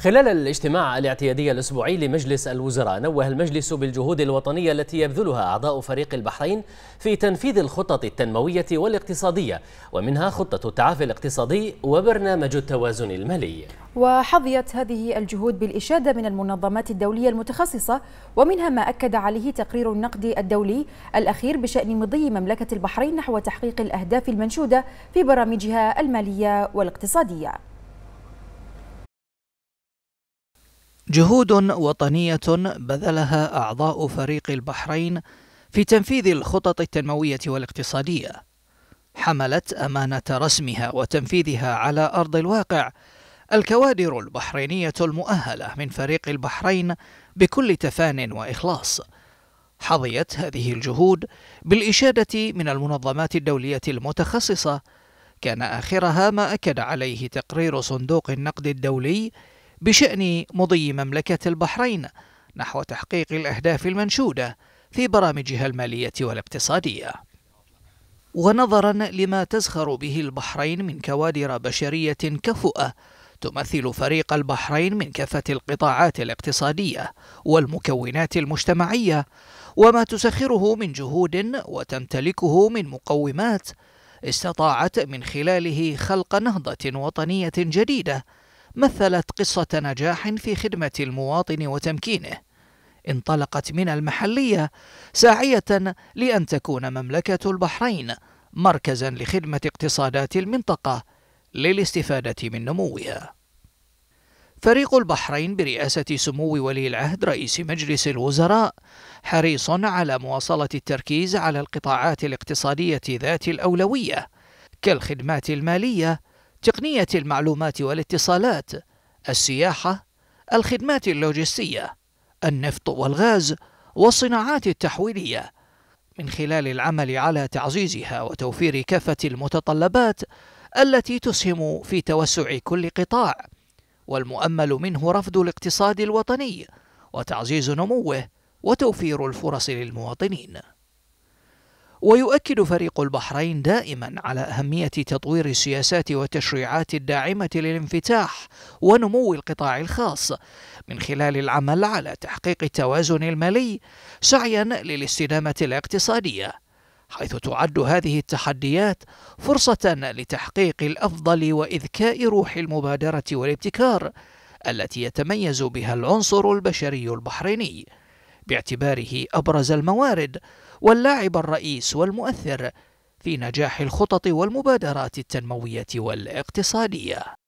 خلال الاجتماع الاعتيادي الأسبوعي لمجلس الوزراء نوه المجلس بالجهود الوطنية التي يبذلها أعضاء فريق البحرين في تنفيذ الخطط التنموية والاقتصادية ومنها خطة التعافي الاقتصادي وبرنامج التوازن المالي وحظيت هذه الجهود بالإشادة من المنظمات الدولية المتخصصة ومنها ما أكد عليه تقرير النقد الدولي الأخير بشأن مضي مملكة البحرين نحو تحقيق الأهداف المنشودة في برامجها المالية والاقتصادية جهود وطنية بذلها أعضاء فريق البحرين في تنفيذ الخطط التنموية والاقتصادية حملت أمانة رسمها وتنفيذها على أرض الواقع الكوادر البحرينية المؤهلة من فريق البحرين بكل تفان وإخلاص حظيت هذه الجهود بالإشادة من المنظمات الدولية المتخصصة كان آخرها ما أكد عليه تقرير صندوق النقد الدولي بشأن مضي مملكة البحرين نحو تحقيق الأهداف المنشودة في برامجها المالية والاقتصادية ونظرا لما تزخر به البحرين من كوادر بشرية كفؤة تمثل فريق البحرين من كافة القطاعات الاقتصادية والمكونات المجتمعية وما تسخره من جهود وتمتلكه من مقومات استطاعت من خلاله خلق نهضة وطنية جديدة مثلت قصة نجاح في خدمة المواطن وتمكينه انطلقت من المحلية ساعية لأن تكون مملكة البحرين مركزا لخدمة اقتصادات المنطقة للاستفادة من نموها فريق البحرين برئاسة سمو ولي العهد رئيس مجلس الوزراء حريص على مواصلة التركيز على القطاعات الاقتصادية ذات الأولوية كالخدمات المالية تقنية المعلومات والاتصالات، السياحة، الخدمات اللوجستية، النفط والغاز، والصناعات التحويلية، من خلال العمل على تعزيزها وتوفير كافة المتطلبات التي تسهم في توسع كل قطاع، والمؤمل منه رفض الاقتصاد الوطني، وتعزيز نموه، وتوفير الفرص للمواطنين. ويؤكد فريق البحرين دائما على أهمية تطوير السياسات والتشريعات الداعمة للانفتاح ونمو القطاع الخاص من خلال العمل على تحقيق التوازن المالي سعيا للاستدامة الاقتصادية حيث تعد هذه التحديات فرصة لتحقيق الأفضل وإذكاء روح المبادرة والابتكار التي يتميز بها العنصر البشري البحريني باعتباره أبرز الموارد واللاعب الرئيس والمؤثر في نجاح الخطط والمبادرات التنموية والاقتصادية